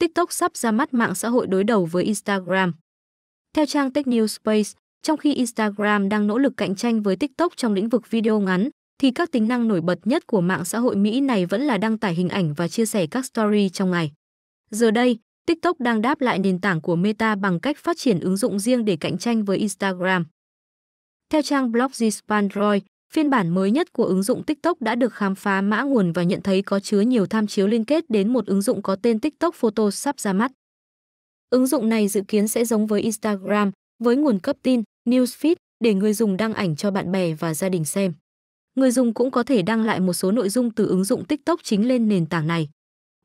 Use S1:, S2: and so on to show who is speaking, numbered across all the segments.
S1: TikTok sắp ra mắt mạng xã hội đối đầu với Instagram. Theo trang Tech News Space, trong khi Instagram đang nỗ lực cạnh tranh với TikTok trong lĩnh vực video ngắn, thì các tính năng nổi bật nhất của mạng xã hội Mỹ này vẫn là đăng tải hình ảnh và chia sẻ các story trong ngày. Giờ đây, TikTok đang đáp lại nền tảng của Meta bằng cách phát triển ứng dụng riêng để cạnh tranh với Instagram. Theo trang blog Gspandroid, Phiên bản mới nhất của ứng dụng TikTok đã được khám phá mã nguồn và nhận thấy có chứa nhiều tham chiếu liên kết đến một ứng dụng có tên TikTok Photo sắp ra mắt. Ứng dụng này dự kiến sẽ giống với Instagram, với nguồn cấp tin, newsfeed để người dùng đăng ảnh cho bạn bè và gia đình xem. Người dùng cũng có thể đăng lại một số nội dung từ ứng dụng TikTok chính lên nền tảng này.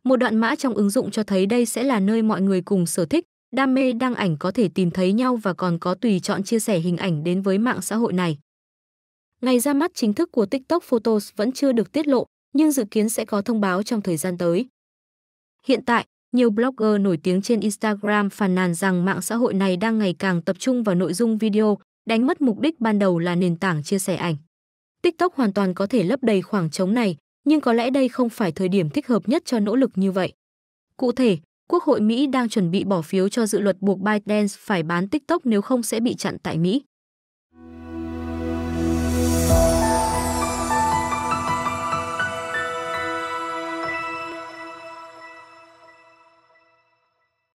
S1: Một đoạn mã trong ứng dụng cho thấy đây sẽ là nơi mọi người cùng sở thích, đam mê đăng ảnh có thể tìm thấy nhau và còn có tùy chọn chia sẻ hình ảnh đến với mạng xã hội này. Ngày ra mắt chính thức của TikTok Photos vẫn chưa được tiết lộ, nhưng dự kiến sẽ có thông báo trong thời gian tới. Hiện tại, nhiều blogger nổi tiếng trên Instagram phàn nàn rằng mạng xã hội này đang ngày càng tập trung vào nội dung video, đánh mất mục đích ban đầu là nền tảng chia sẻ ảnh. TikTok hoàn toàn có thể lấp đầy khoảng trống này, nhưng có lẽ đây không phải thời điểm thích hợp nhất cho nỗ lực như vậy. Cụ thể, Quốc hội Mỹ đang chuẩn bị bỏ phiếu cho dự luật buộc ByteDance phải bán TikTok nếu không sẽ bị chặn tại Mỹ.